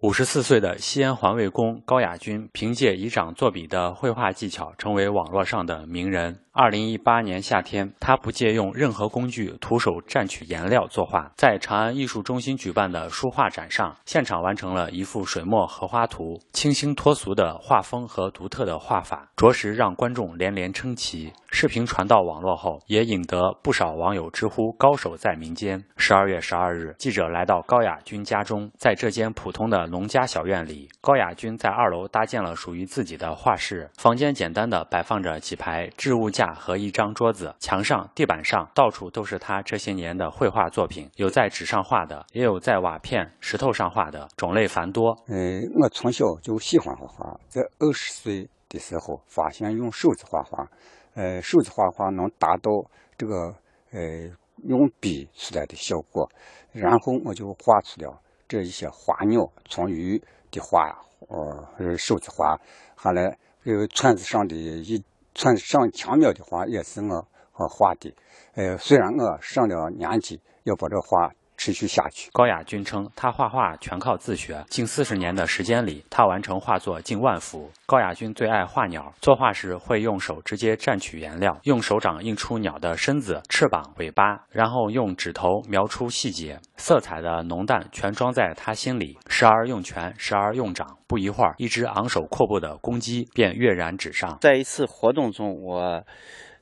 五十四岁的西安环卫工高亚军，凭借以掌作笔的绘画技巧，成为网络上的名人。二零一八年夏天，他不借用任何工具，徒手蘸取颜料作画，在长安艺术中心举办的书画展上，现场完成了一幅水墨荷花图。清新脱俗的画风和独特的画法，着实让观众连连称奇。视频传到网络后，也引得不少网友直呼“高手在民间”。十二月十二日，记者来到高亚军家中，在这间普通的农家小院里，高雅君在二楼搭建了属于自己的画室。房间简单的摆放着几排置物架和一张桌子，墙上、地板上到处都是他这些年的绘画作品，有在纸上画的，也有在瓦片、石头上画的，种类繁多。呃，我从小就喜欢画画，在二十岁的时候发现用手指画画，呃，手指画画能达到这个呃用笔出来的效果，然后我就画出了。这一些花鸟、虫鱼的画，呃，手的画，还来有村子上的一村子上墙庙的画，也是我我画的。呃，虽然我上了年纪，要把这画。持续下去。高亚军称，他画画全靠自学。近四十年的时间里，他完成画作近万幅。高亚军最爱画鸟，作画时会用手直接蘸取颜料，用手掌印出鸟的身子、翅膀、尾巴，然后用指头描出细节。色彩的浓淡全装在他心里，时而用拳，时而用掌，不一会儿，一只昂首阔步的公鸡便跃然纸上。在一次活动中，我。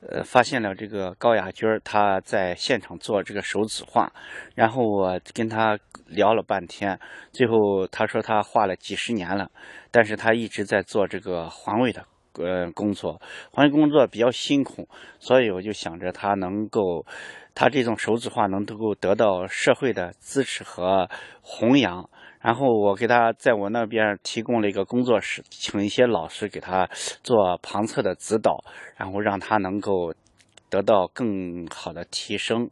呃，发现了这个高亚军儿，他在现场做这个手指画，然后我跟他聊了半天，最后他说他画了几十年了，但是他一直在做这个环卫的呃工作，环卫工作比较辛苦，所以我就想着他能够，他这种手指画能够得到社会的支持和弘扬。然后我给他在我那边提供了一个工作室，请一些老师给他做旁侧的指导，然后让他能够得到更好的提升。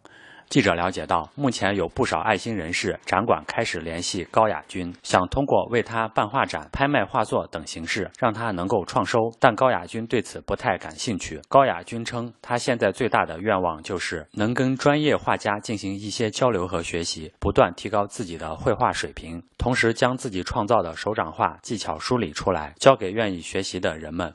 记者了解到，目前有不少爱心人士、展馆开始联系高雅君，想通过为他办画展、拍卖画作等形式，让他能够创收。但高雅君对此不太感兴趣。高雅君称，他现在最大的愿望就是能跟专业画家进行一些交流和学习，不断提高自己的绘画水平，同时将自己创造的手掌画技巧梳理出来，交给愿意学习的人们。